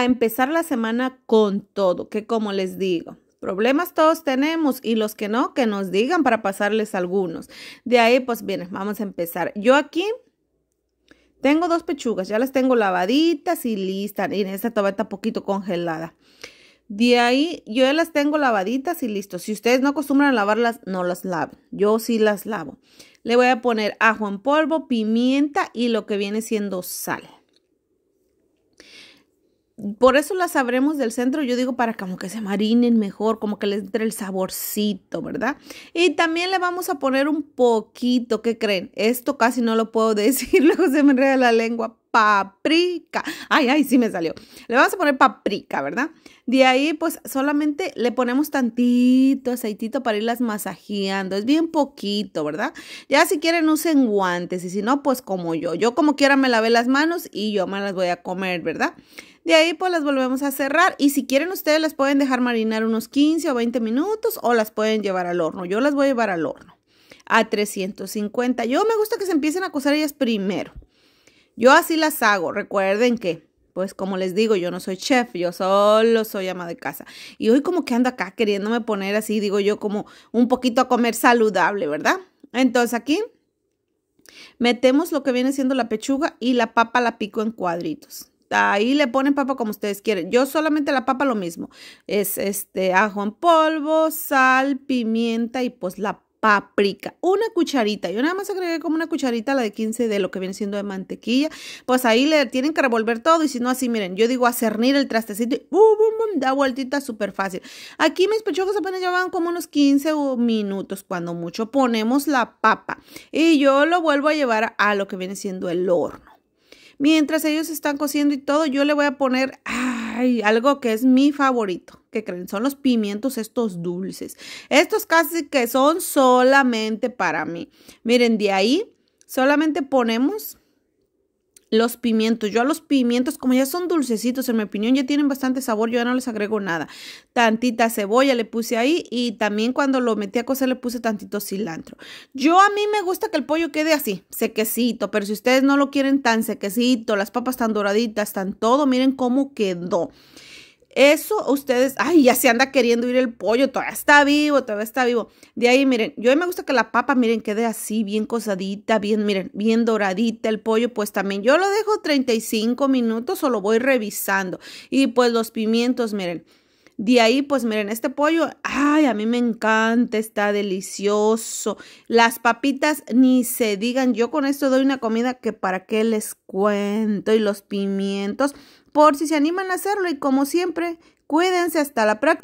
empezar la semana con todo, que como les digo, problemas todos tenemos y los que no, que nos digan para pasarles algunos. De ahí, pues bien, vamos a empezar. Yo aquí tengo dos pechugas, ya las tengo lavaditas y listas. Y en esta todavía está poquito congelada. De ahí, yo ya las tengo lavaditas y listo. Si ustedes no acostumbran a lavarlas, no las laven. Yo sí las lavo. Le voy a poner ajo en polvo, pimienta y lo que viene siendo sal por eso las sabremos del centro, yo digo para como que se marinen mejor, como que les entre el saborcito, ¿verdad? Y también le vamos a poner un poquito, ¿qué creen? Esto casi no lo puedo decir, luego se me enreda la lengua, paprika. Ay, ay, sí me salió. Le vamos a poner paprika, ¿verdad? De ahí pues solamente le ponemos tantito aceitito para irlas masajeando, es bien poquito, ¿verdad? Ya si quieren usen guantes y si no, pues como yo, yo como quiera me lavé las manos y yo me las voy a comer, ¿verdad? De ahí pues las volvemos a cerrar y si quieren ustedes las pueden dejar marinar unos 15 o 20 minutos o las pueden llevar al horno. Yo las voy a llevar al horno a 350. Yo me gusta que se empiecen a cocer ellas primero. Yo así las hago. Recuerden que pues como les digo, yo no soy chef, yo solo soy ama de casa. Y hoy como que ando acá queriéndome poner así, digo yo, como un poquito a comer saludable, ¿verdad? Entonces aquí metemos lo que viene siendo la pechuga y la papa la pico en cuadritos ahí le ponen papa como ustedes quieren. Yo solamente la papa lo mismo. Es este ajo en polvo, sal, pimienta y pues la paprika, una cucharita. Yo nada más agregué como una cucharita, la de 15 de lo que viene siendo de mantequilla. Pues ahí le tienen que revolver todo y si no así, miren, yo digo a cernir el trastecito y uh, boom, da vueltita súper fácil. Aquí mis pechugos apenas llevan como unos 15 minutos, cuando mucho ponemos la papa y yo lo vuelvo a llevar a lo que viene siendo el horno. Mientras ellos están cociendo y todo, yo le voy a poner ay, algo que es mi favorito. ¿Qué creen? Son los pimientos estos dulces. Estos casi que son solamente para mí. Miren, de ahí solamente ponemos los pimientos. Yo a los pimientos, como ya son dulcecitos, en mi opinión, ya tienen bastante sabor, yo ya no les agrego nada. Tantita cebolla le puse ahí y también cuando lo metí a cocer le puse tantito cilantro. Yo a mí me gusta que el pollo quede así, sequecito, pero si ustedes no lo quieren tan sequecito, las papas tan doraditas, tan todo, miren cómo quedó. Eso ustedes, ay, ya se anda queriendo ir el pollo, todavía está vivo, todavía está vivo. De ahí, miren, yo me gusta que la papa, miren, quede así, bien cosadita, bien, miren, bien doradita. El pollo, pues también yo lo dejo 35 minutos o lo voy revisando. Y pues los pimientos, miren, de ahí, pues miren, este pollo, ay, a mí me encanta, está delicioso. Las papitas, ni se digan, yo con esto doy una comida que para qué les cuento. Y los pimientos, por si se animan a hacerlo. Y como siempre, cuídense hasta la próxima.